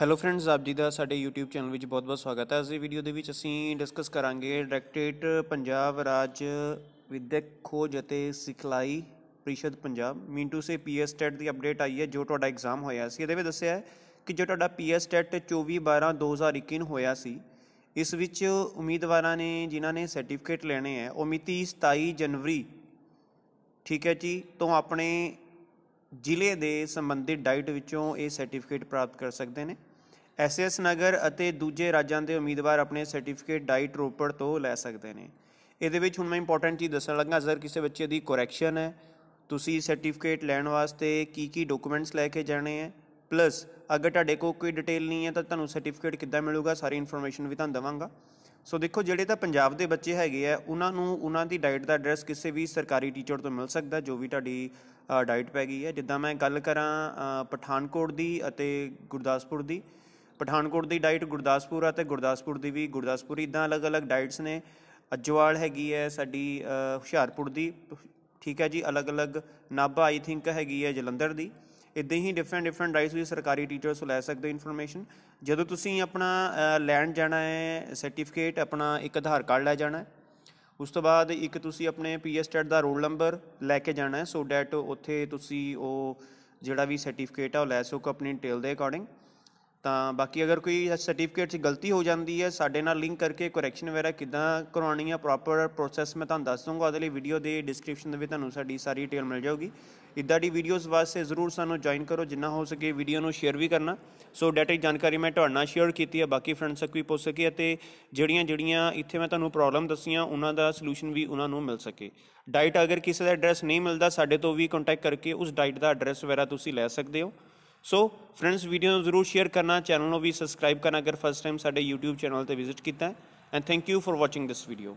hello friends ਆਪ ਜੀ ਦਾ ਸਾਡੇ YouTube ਚੈਨਲ ਵਿੱਚ ਬਹੁਤ-ਬਹੁਤ ਸਵਾਗਤ ਹੈ ਅੱਜ ਦੀ ਵੀਡੀਓ ਦੇ ਵਿੱਚ ਅਸੀਂ ਡਿਸਕਸ ਕਰਾਂਗੇ ਡਾਇਰੈਕਟਰੇਟ ਪੰਜਾਬ ਰਾਜ ਵਿਦਿਅਕ ਖੋਜ ਅਤੇ ਸਿਖਲਾਈ ਪ੍ਰੀਸ਼ਦ ਪੰਜਾਬ ਮਿੰਟੂ ਸੇ ਪੀਐਸ ਟੈਟ ਦੀ ਅਪਡੇਟ ਆਈ ਹੈ ਜੋ ਤੁਹਾਡਾ ਐਗਜ਼ਾਮ ਹੋਇਆ ਸੀ ਇਹਦੇ ਵਿੱਚ ਦੱਸਿਆ ਹੈ ਕਿ ਜੋ ਤੁਹਾਡਾ ਪੀਐਸ ਟੈਟ 24/12/2021 ਨੂੰ ਹੋਇਆ ਸੀ ਇਸ ਵਿੱਚ ਉਮੀਦਵਾਰਾਂ ਨੇ ਜਿਨ੍ਹਾਂ ਨੇ ਸਰਟੀਫਿਕੇਟ ਲੈਣੇ ਹੈ ਉਹ ਮਿਤੀ 27 ਜਨਵਰੀ ਠੀਕ ਹੈ ਜੀ ਤੋਂ ਆਪਣੇ ਜ਼ਿਲ੍ਹੇ ਦੇ ਸੰਬੰਧਿਤ ਡਾਈਟ ਵਿੱਚੋਂ ਇਹ ਸਰਟੀਫਿਕੇਟ ਪ੍ਰਾਪਤ ਕਰ ਸਕਦੇ ਨੇ ਐਸਐਸ ਨਗਰ ਅਤੇ ਦੂਜੇ ਰਾਜਾਂ ਦੇ ਉਮੀਦਵਾਰ ਆਪਣੇ ਸਰਟੀਫਿਕੇਟ ਡਾਈਟ ਰੋਪੜ ਤੋਂ ਲੈ ਸਕਦੇ ਨੇ ਇਹਦੇ ਵਿੱਚ ਹੁਣ ਮੈਂ ਇੰਪੋਰਟੈਂਟ ਚੀਜ਼ ਦੱਸਣ ਲੱਗਾ ਜ਼ਰ ਕਿਸੇ ਬੱਚੇ ਦੀ ਕਰੈਕਸ਼ਨ ਹੈ ਤੁਸੀਂ ਸਰਟੀਫਿਕੇਟ ਲੈਣ ਵਾਸਤੇ ਕੀ ਕੀ ਡਾਕੂਮੈਂਟਸ ਲੈ ਕੇ ਜਾਣੇ ਹੈ ਪਲੱਸ ਅਗਰ ਤੁਹਾਡੇ ਕੋਲ ਕੋਈ ਡਿਟੇਲ ਨਹੀਂ ਹੈ ਤਾਂ ਤੁਹਾਨੂੰ ਸਰਟੀਫਿਕੇਟ ਕਿੱਦਾਂ ਮਿਲੂਗਾ ਸਾਰੀ ਇਨਫੋਰਮੇਸ਼ਨ ਵੀ ਤੁਹਾਨੂੰ ਦਵਾਂਗਾ ਸੋ ਦੇਖੋ ਜਿਹੜੇ ਤਾਂ ਪੰਜਾਬ ਦੇ ਬੱਚੇ ਹੈਗੇ ਆ ਉਹਨਾਂ ਨੂੰ ਉਹਨਾਂ ਦੀ ਡਾਈਟ ਦਾ ਐਡਰੈਸ ਕਿਸੇ ਵੀ ਸਰਕਾਰੀ ਟੀਚਰ ਤੋਂ ਮਿਲ ਸਕਦਾ ਜੋ ਵੀ ਤੁਹਾਡੀ ਡਾਈਟ ਪੈ ਗਈ ਹੈ ਜਿੱਦਾਂ ਮੈਂ ਗੱਲ ਕਰਾਂ ਪਠਾਨਕੋਟ ਦੀ ਅਤੇ ਗੁਰਦਾਸਪੁਰ ਦੀ ਪਠਾਨਕੋਟ ਦੀ ਡਾਈਟ ਗੁਰਦਾਸਪੁਰ ਅਤੇ ਗੁਰਦਾਸਪੁਰ ਦੀ ਵੀ ਗੁਰਦਾਸਪੁਰ ਇਦਾਂ ਅਲੱਗ-ਅਲੱਗ ਡਾਈਟਸ ਨੇ ਅਜਵਾਲ ਹੈਗੀ ਹੈ ਸਾਡੀ ਹੁਸ਼ਿਆਰਪੁਰ ਦੀ ਠੀਕ ਹੈ ਜੀ ਅਲੱਗ-ਅਲੱਗ ਨਾਭਾ ਆਈ ਥਿੰਕ ਹੈਗੀ ਹੈ ਜਲੰਧਰ ਦੀ ਇਦਾਂ ਹੀ ਡਿਫਰੈਂਟ ਡਿਫਰੈਂਟ ਰਾਈਸ ਵੀ ਸਰਕਾਰੀ ਟੀਚਰਸ ਤੋਂ ਲੈ ਸਕਦੇ ਹੋ ਇਨਫੋਰਮੇਸ਼ਨ ਜਦੋਂ ਤੁਸੀਂ ਆਪਣਾ ਲੈਣ ਜਾਣਾ ਹੈ ਸਰਟੀਫਿਕੇਟ ਆਪਣਾ ਇੱਕ ਆਧਾਰ ਕਾਰਡ ਲੈ ਜਾਣਾ ਹੈ ਉਸ ਤੋਂ ਬਾਅਦ ਇੱਕ ਤੁਸੀਂ ਆਪਣੇ ਪੀਐਸਟੈਟ ਦਾ ਰੋਲ ਨੰਬਰ ਲੈ ਕੇ ਜਾਣਾ ਹੈ ਸੋ ਡੈਟ ਉੱਥੇ ਤੁਸੀਂ ਉਹ ਜਿਹੜਾ ਵੀ ਸਰਟੀਫਿਕੇਟ ਆ ਉਹ ਲੈ ਸਕੋ ਆਪਣੀ ਡਿਟੇਲ ਦੇ ਅਕੋਰਡਿੰਗ ਤਾਂ ਬਾਕੀ ਅਗਰ ਕੋਈ ਸਰਟੀਫਿਕੇਟ 'ਚ ਗਲਤੀ ਹੋ ਜਾਂਦੀ ਹੈ ਸਾਡੇ ਨਾਲ ਲਿੰਕ ਕਰਕੇ ਕਰੈਕਸ਼ਨ ਵਗੈਰਾ ਕਿਦਾਂ ਕਰਾਉਣੀ ਹੈ ਪ੍ਰੋਪਰ ਪ੍ਰੋਸੈਸ ਮੈਂ ਤੁਹਾਨੂੰ ਦੱਸ ਦੂੰਗਾ ਉਹਦੇ ਲਈ ਵੀਡੀਓ ਦੇ ਡਿਸਕ੍ਰਿਪਸ਼ਨ ਦੇ ਵਿੱਚ ਤੁਹਾਨੂੰ ਸਾਡੀ ਸਾਰੀ ਡਿਟੇਲ ਮਿਲ ਜਾਊਗੀ ਇਦਾਂ ਦੀ ਵੀਡੀਓਜ਼ ਵਾਸਤੇ ਜ਼ਰੂਰ ਸਾਨੂੰ ਜੁਆਇਨ ਕਰੋ ਜਿੰਨਾ ਹੋ ਸਕੇ ਵੀਡੀਓ ਨੂੰ ਸ਼ੇਅਰ ਵੀ ਕਰਨਾ ਸੋ ਡਾਟਾ ਜਾਣਕਾਰੀ ਮੈਂ ਤੁਹਾਡੇ ਨਾਲ ਸ਼ੇਅਰ ਕੀਤੀ ਹੈ ਬਾਕੀ ਫਰੈਂਡਸ ਤੱਕ ਵੀ ਪਹੁੰਚ ਸਕੇ ਅਤੇ ਜਿਹੜੀਆਂ ਜਿਹੜੀਆਂ ਇੱਥੇ ਮੈਂ ਤੁਹਾਨੂੰ ਪ੍ਰੋਬਲਮ ਦੱਸੀਆਂ ਉਹਨਾਂ ਦਾ ਸੋਲੂਸ਼ਨ ਵੀ ਉਹਨਾਂ ਨੂੰ ਮਿਲ ਸਕੇ ਡਾਈਟ ਅਗਰ ਕਿਸੇ ਦਾ ਐਡਰੈਸ ਨਹੀਂ ਮਿਲਦਾ ਸਾਡੇ ਤੋਂ ਵੀ ਕੰਟੈਕਟ ਕਰਕੇ ਉਸ ਡਾਈਟ ਦਾ ਐਡਰੈਸ ਵਗੈਰਾ ਤੁਸੀਂ ਲੈ ਸਕਦੇ ਹੋ ਸੋ ਫਰੈਂਡਸ ਵੀਡੀਓ ਨੂੰ ਜ਼ਰੂਰ ਸ਼ੇਅਰ ਕਰਨਾ ਚੈਨਲ ਨੂੰ ਵੀ ਸਬਸਕ੍ਰਾਈਬ ਕਰਨਾ ਅਗਰ ਫਸਟ ਟਾਈਮ ਸਾਡੇ YouTube ਚੈਨਲ ਤੇ ਵਿਜ਼ਿਟ ਕੀਤਾ and thank you for watching this video